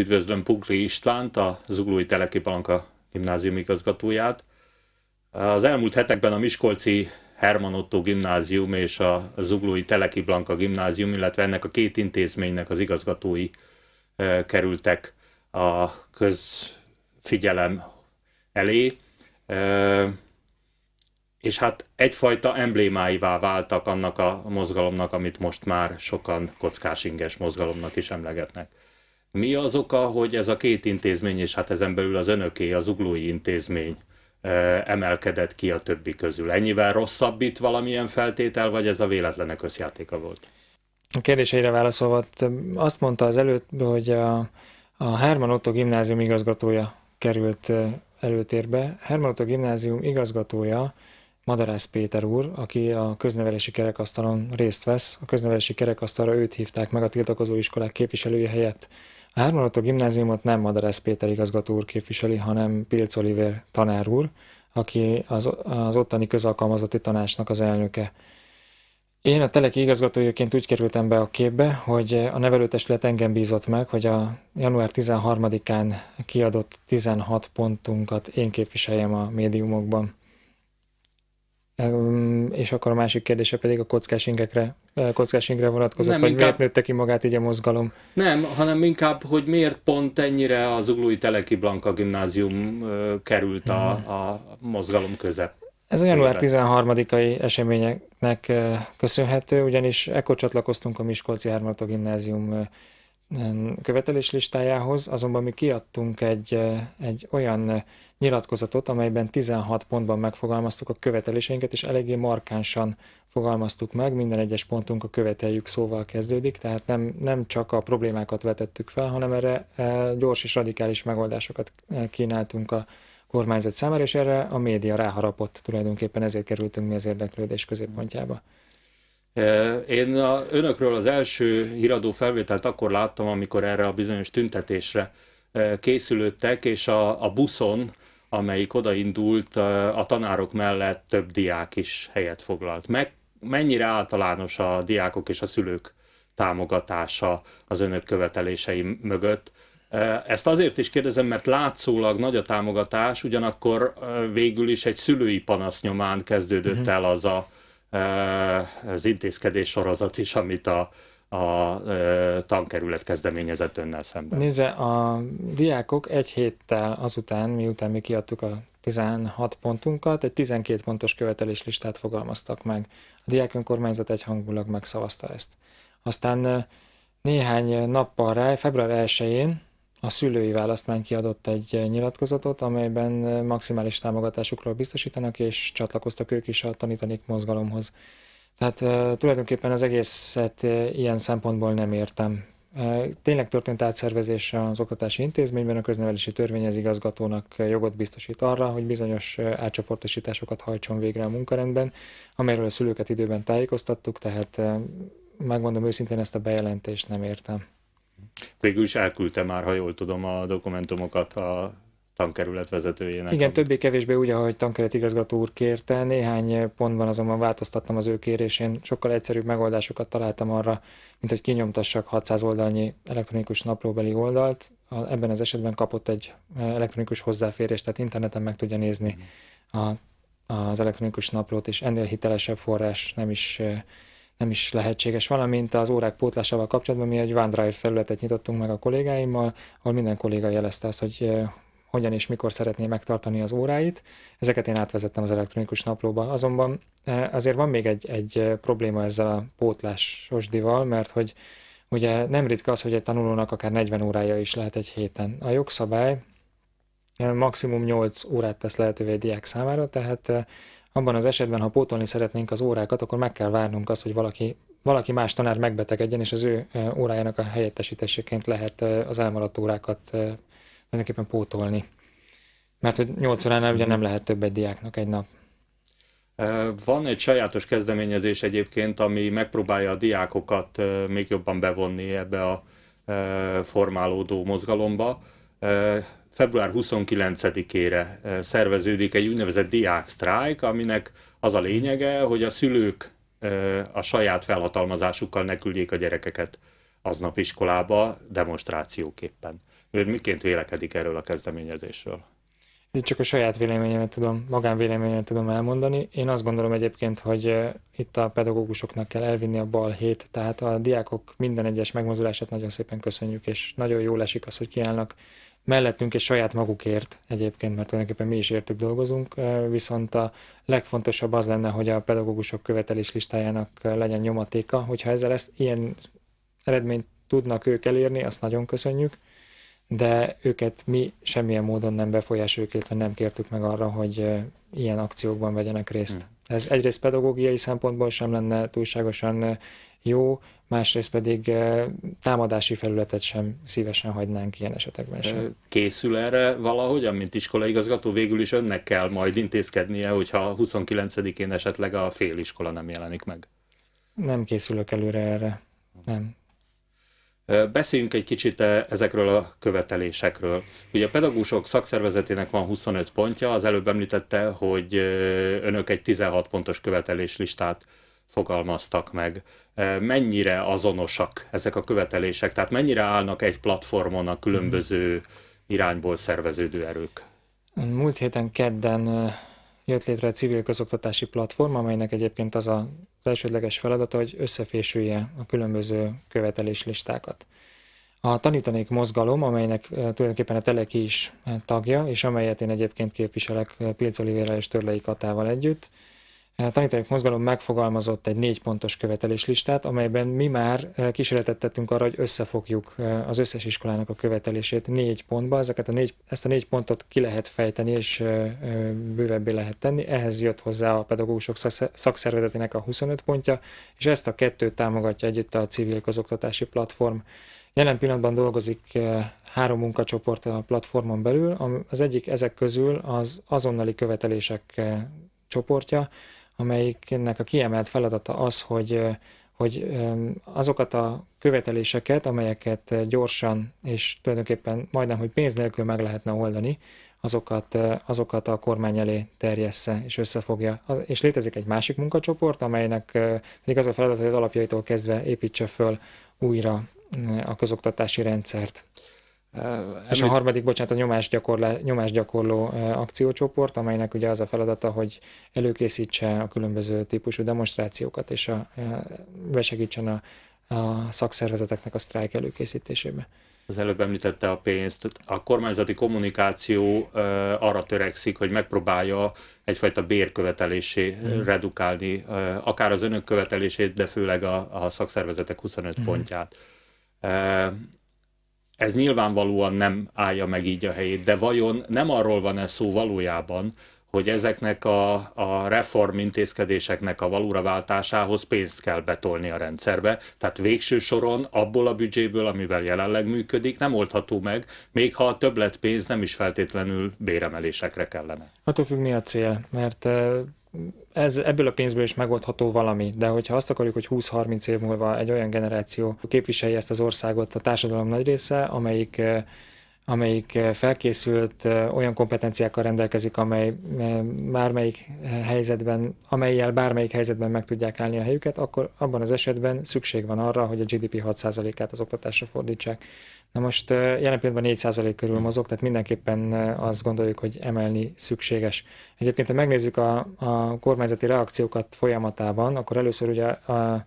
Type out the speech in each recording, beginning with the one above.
Üdvözlöm Pukli Istvánt, a Zuglói Teleki Palanka gimnázium igazgatóját. Az elmúlt hetekben a Miskolci Herman Otto Gimnázium és a Zuglói Teleki Blanka Gimnázium, illetve ennek a két intézménynek az igazgatói kerültek a közfigyelem elé, és hát egyfajta emblémáivá váltak annak a mozgalomnak, amit most már sokan kockásinges mozgalomnak is emlegetnek. Mi az oka, hogy ez a két intézmény, és hát ezen belül az önöké, az uglói intézmény e, emelkedett ki a többi közül? Ennyivel rosszabb itt valamilyen feltétel, vagy ez a véletlenek összjátéka volt? A kérdéseire válaszolva, azt mondta az előtt, hogy a, a Herman Otto gimnázium igazgatója került e, előtérbe. Herman Otto gimnázium igazgatója Madarász Péter úr, aki a köznevelési kerekasztalon részt vesz. A köznevelési kerekasztalra őt hívták meg a tiltakozó iskolák képviselője helyett a hármanató gimnáziumot nem Madarász Péter igazgató úr képviseli, hanem Pilc Oliver tanár úr, aki az, az ottani közalkalmazotti tanácsnak az elnöke. Én a Teleki igazgatójaként úgy kerültem be a képbe, hogy a nevelőtestület engem bízott meg, hogy a január 13-án kiadott 16 pontunkat én képviseljem a médiumokban. És akkor a másik kérdése pedig a kockásingekre, kockásingre vonatkozott, nem, hogy inkább... miért nőtte ki magát így a mozgalom. Nem, hanem inkább, hogy miért pont ennyire az Uglói Teleki Blanka gimnázium került a, hmm. a mozgalom közep. Ez a január 13-ai eseményeknek köszönhető, ugyanis ekkor csatlakoztunk a Miskolci Hármató Gimnázium Ehm, követelés listájához, azonban mi kiadtunk egy, eh, egy olyan eh, nyilatkozatot, amelyben 16 pontban megfogalmaztuk a követeléseinket, és eléggé markánsan fogalmaztuk meg, minden egyes pontunk a követeljük szóval kezdődik, tehát nem, nem csak a problémákat vetettük fel, hanem erre eh, gyors és radikális megoldásokat kínáltunk a kormányzat számára, és erre a média ráharapott tulajdonképpen, ezért kerültünk mi az érdeklődés középpontjába. Én a, önökről az első híradó felvételt akkor láttam, amikor erre a bizonyos tüntetésre készülődtek, és a, a buszon, amelyik odaindult, a tanárok mellett több diák is helyet foglalt. Meg mennyire általános a diákok és a szülők támogatása az önök követelései mögött? Ezt azért is kérdezem, mert látszólag nagy a támogatás, ugyanakkor végül is egy szülői panasz nyomán kezdődött mhm. el az a az intézkedés sorozat is, amit a, a tankerület kezdeményezett önnel szemben. Nézze, a diákok egy héttel azután, miután mi kiadtuk a 16 pontunkat, egy 12 pontos követeléslistát fogalmaztak meg. A diák önkormányzat egyhangulag megszavazta ezt. Aztán néhány nappal rá, február 1-én a szülői választmány kiadott egy nyilatkozatot, amelyben maximális támogatásukról biztosítanak, és csatlakoztak ők is a tanítanék mozgalomhoz. Tehát tulajdonképpen az egészet ilyen szempontból nem értem. tényleg történt átszervezés az oktatási intézményben, a köznevelési törvény az igazgatónak jogot biztosít arra, hogy bizonyos átcsoportosításokat hajtson végre a munkarendben, amelyről a szülőket időben tájékoztattuk, tehát megmondom őszintén, ezt a bejelentést nem értem. Végül is elküldte már, ha jól tudom, a dokumentumokat a tankerület vezetőjének. Igen, amit... többé-kevésbé úgy, ahogy tankerület igazgató úr kérte, néhány pontban azonban változtattam az ő kérésén, sokkal egyszerűbb megoldásokat találtam arra, mint hogy kinyomtassak 600 oldalnyi elektronikus naplóbeli oldalt, ebben az esetben kapott egy e, elektronikus hozzáférést, tehát interneten meg tudja nézni mhm. a, az elektronikus naplót, és ennél hitelesebb forrás nem is e, nem is lehetséges, valamint az órák pótlásával kapcsolatban mi egy OneDrive felületet nyitottunk meg a kollégáimmal, ahol minden kolléga jelezte azt, hogy hogyan és mikor szeretné megtartani az óráit. Ezeket én átvezettem az elektronikus naplóba. Azonban azért van még egy, egy probléma ezzel a pótlásos dival, mert hogy ugye nem ritka az, hogy egy tanulónak akár 40 órája is lehet egy héten. A jogszabály maximum 8 órát tesz lehetővé a diák számára, tehát abban az esetben, ha pótolni szeretnénk az órákat, akkor meg kell várnunk azt, hogy valaki, valaki más tanár megbetegedjen, és az ő órájának a helyettesítéseként lehet az elmaradt órákat tulajdonképpen pótolni. Mert hogy 8 óránál ugye nem lehet több egy diáknak egy nap. Van egy sajátos kezdeményezés egyébként, ami megpróbálja a diákokat még jobban bevonni ebbe a formálódó mozgalomba február 29-ére szerveződik egy úgynevezett diák sztrájk, aminek az a lényege, hogy a szülők a saját felhatalmazásukkal ne küldjék a gyerekeket aznap iskolába demonstrációképpen. Ő miként vélekedik erről a kezdeményezésről? Én csak a saját véleményemet tudom, magánvéleményemet tudom elmondani. Én azt gondolom egyébként, hogy itt a pedagógusoknak kell elvinni a bal hét, tehát a diákok minden egyes megmozdulását nagyon szépen köszönjük, és nagyon jól esik az, hogy kiállnak mellettünk és saját magukért egyébként, mert tulajdonképpen mi is értük dolgozunk, viszont a legfontosabb az lenne, hogy a pedagógusok követelés listájának legyen nyomatéka, hogyha ezzel ezt ilyen eredményt tudnak ők elérni, azt nagyon köszönjük, de őket mi semmilyen módon nem befolyásoljuk, illetve nem kértük meg arra, hogy ilyen akciókban vegyenek részt. Hmm. Ez egyrészt pedagógiai szempontból sem lenne túlságosan jó, másrészt pedig eh, támadási felületet sem szívesen hagynánk ilyen esetekben sem. Eh, készül erre valahogy, mint iskolaigazgató, végül is önnek kell majd intézkednie, hogyha 29-én esetleg a féliskola nem jelenik meg? Nem készülök előre erre, nem. Eh, beszéljünk egy kicsit ezekről a követelésekről. Ugye a pedagógusok szakszervezetének van 25 pontja, az előbb említette, hogy önök egy 16 pontos követeléslistát listát fogalmaztak meg, mennyire azonosak ezek a követelések, tehát mennyire állnak egy platformon a különböző irányból szerveződő erők? Múlt héten kedden jött létre a civil közoktatási platform, amelynek egyébként az a elsődleges feladata, hogy összefésülje a különböző követeléslistákat. A tanítanék mozgalom, amelynek tulajdonképpen a Teleki is tagja, és amelyet én egyébként képviselek Pilc Olivérrel és Törlei Katával együtt, tanítók mozgalom megfogalmazott egy négy pontos követeléslistát, amelyben mi már kísérletet tettünk arra, hogy összefogjuk az összes iskolának a követelését négy pontba. Ezeket a négy, ezt a négy pontot ki lehet fejteni, és bővebbé lehet tenni. Ehhez jött hozzá a pedagógusok szakszervezetének a 25 pontja, és ezt a kettőt támogatja együtt a civil közoktatási platform. Jelen pillanatban dolgozik három munkacsoport a platformon belül. Az egyik ezek közül az azonnali követelések csoportja, amelyiknek a kiemelt feladata az, hogy hogy azokat a követeléseket, amelyeket gyorsan és tulajdonképpen majdnem, hogy pénz nélkül meg lehetne oldani, azokat, azokat a kormány elé terjessze és összefogja. És létezik egy másik munkacsoport, amelynek pedig az a feladat, hogy az alapjaitól kezdve építse föl újra a közoktatási rendszert. És a harmadik, bocsánat, a nyomásgyakorló, nyomásgyakorló akciócsoport, amelynek ugye az a feladata, hogy előkészítse a különböző típusú demonstrációkat, és a, besegítsen a, a szakszervezeteknek a sztrájk előkészítésébe. Az előbb említette a pénzt. A kormányzati kommunikáció arra törekszik, hogy megpróbálja egyfajta bérkövetelésé hmm. redukálni, akár az önök követelését, de főleg a, a szakszervezetek 25 hmm. pontját ez nyilvánvalóan nem állja meg így a helyét, de vajon nem arról van-e szó valójában, hogy ezeknek a, a reform intézkedéseknek a valóra váltásához pénzt kell betolni a rendszerbe, tehát végső soron abból a büdzséből, amivel jelenleg működik, nem oldható meg, még ha a többlet pénz nem is feltétlenül béremelésekre kellene. Attól függ mi a cél, mert ez ebből a pénzből is megoldható valami, de hogyha azt akarjuk, hogy 20-30 év múlva egy olyan generáció képviselje ezt az országot a társadalom nagy része, amelyik eh, amelyik eh, felkészült, eh, olyan kompetenciákkal rendelkezik, amely eh, bármelyik helyzetben, amelyel bármelyik helyzetben meg tudják állni a helyüket, akkor abban az esetben szükség van arra, hogy a GDP 6%-át az oktatásra fordítsák. Na most jelen pillanatban 4% körül mozog, tehát mindenképpen azt gondoljuk, hogy emelni szükséges. Egyébként, ha megnézzük a, a kormányzati reakciókat folyamatában, akkor először ugye a,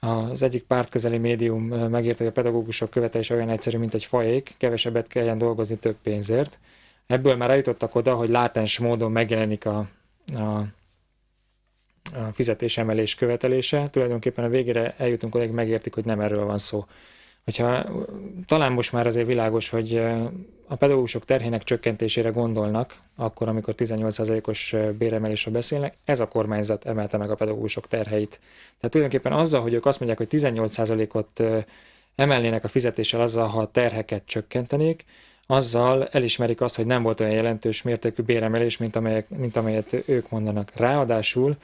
az egyik pártközeli médium megírta, hogy a pedagógusok követelése olyan egyszerű, mint egy fajék kevesebbet kelljen dolgozni több pénzért. Ebből már eljutottak oda, hogy látens módon megjelenik a, a a fizetésemelés követelése. Tulajdonképpen a végére eljutunk oda, hogy megértik, hogy nem erről van szó hogyha talán most már azért világos, hogy a pedagógusok terhének csökkentésére gondolnak, akkor, amikor 18%-os béremelésről beszélnek, ez a kormányzat emelte meg a pedagógusok terheit. Tehát tulajdonképpen azzal, hogy ők azt mondják, hogy 18%-ot emelnének a fizetéssel azzal, ha a terheket csökkentenék, azzal elismerik azt, hogy nem volt olyan jelentős mértékű béremelés, mint, amelyek, mint amelyet ők mondanak. Ráadásul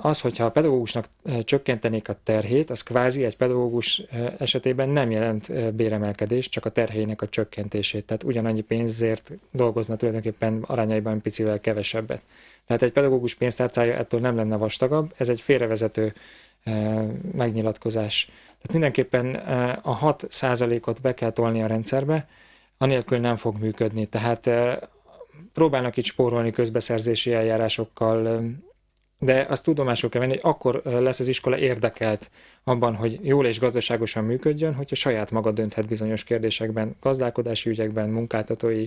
az, hogyha a pedagógusnak csökkentenék a terhét, az kvázi egy pedagógus esetében nem jelent béremelkedést, csak a terhének a csökkentését. Tehát ugyanannyi pénzért dolgozna tulajdonképpen arányaiban picivel kevesebbet. Tehát egy pedagógus pénztárcája ettől nem lenne vastagabb, ez egy félrevezető megnyilatkozás. Tehát mindenképpen a 6 ot be kell tolni a rendszerbe, anélkül nem fog működni. Tehát próbálnak itt spórolni közbeszerzési eljárásokkal, de azt tudomásul kell venni, hogy akkor lesz az iskola érdekelt abban, hogy jól és gazdaságosan működjön, hogyha saját maga dönthet bizonyos kérdésekben, gazdálkodási ügyekben, munkáltatói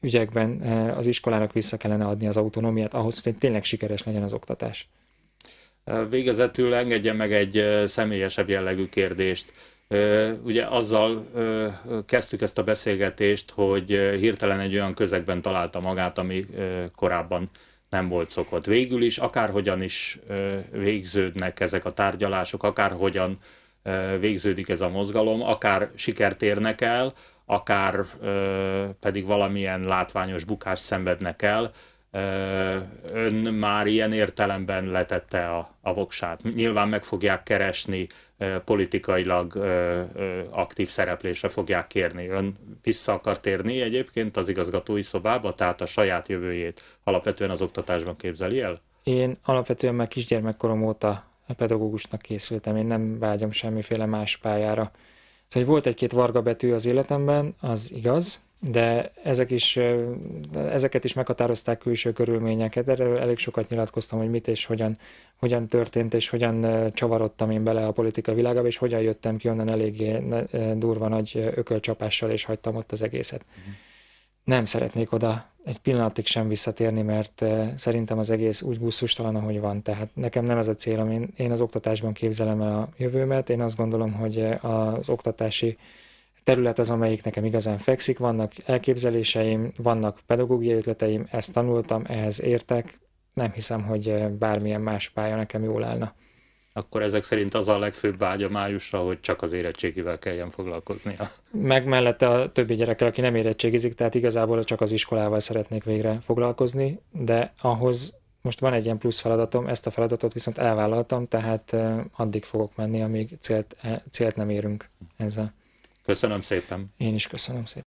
ügyekben az iskolának vissza kellene adni az autonómiát ahhoz, hogy tényleg sikeres legyen az oktatás. Végezetül engedje meg egy személyesebb jellegű kérdést. Ugye azzal kezdtük ezt a beszélgetést, hogy hirtelen egy olyan közegben találta magát, ami korábban nem volt szokott. Végül is, akárhogyan is végződnek ezek a tárgyalások, akárhogyan végződik ez a mozgalom, akár sikert érnek el, akár pedig valamilyen látványos bukást szenvednek el, ön már ilyen értelemben letette a, a voksát. Nyilván meg fogják keresni politikailag aktív szereplése fogják kérni. Ön vissza akar térni egyébként az igazgatói szobába, tehát a saját jövőjét alapvetően az oktatásban képzeli el? Én alapvetően már kisgyermekkorom óta pedagógusnak készültem, én nem vágyom semmiféle más pályára. Szóval volt egy-két varga betű az életemben, az igaz, de ezek is, ezeket is meghatározták külső körülményeket. Erről elég sokat nyilatkoztam, hogy mit és hogyan, hogyan történt, és hogyan csavarodtam én bele a politika világába, és hogyan jöttem ki onnan eléggé durva nagy ökölcsapással, és hagytam ott az egészet. Uh-huh. Nem szeretnék oda egy pillanatig sem visszatérni, mert szerintem az egész úgy gusztustalan, ahogy van. Tehát nekem nem ez a célom. Én, én az oktatásban képzelem el a jövőmet. Én azt gondolom, hogy az oktatási terület az, amelyik nekem igazán fekszik, vannak elképzeléseim, vannak pedagógiai ötleteim, ezt tanultam, ehhez értek, nem hiszem, hogy bármilyen más pálya nekem jól állna. Akkor ezek szerint az a legfőbb vágya májusra, hogy csak az érettségivel kelljen foglalkoznia. Meg mellette a többi gyerekkel, aki nem érettségizik, tehát igazából csak az iskolával szeretnék végre foglalkozni, de ahhoz most van egy ilyen plusz feladatom, ezt a feladatot viszont elvállaltam, tehát addig fogok menni, amíg célt, e, célt nem érünk ezzel. Köszönöm szépen. Én is köszönöm szépen.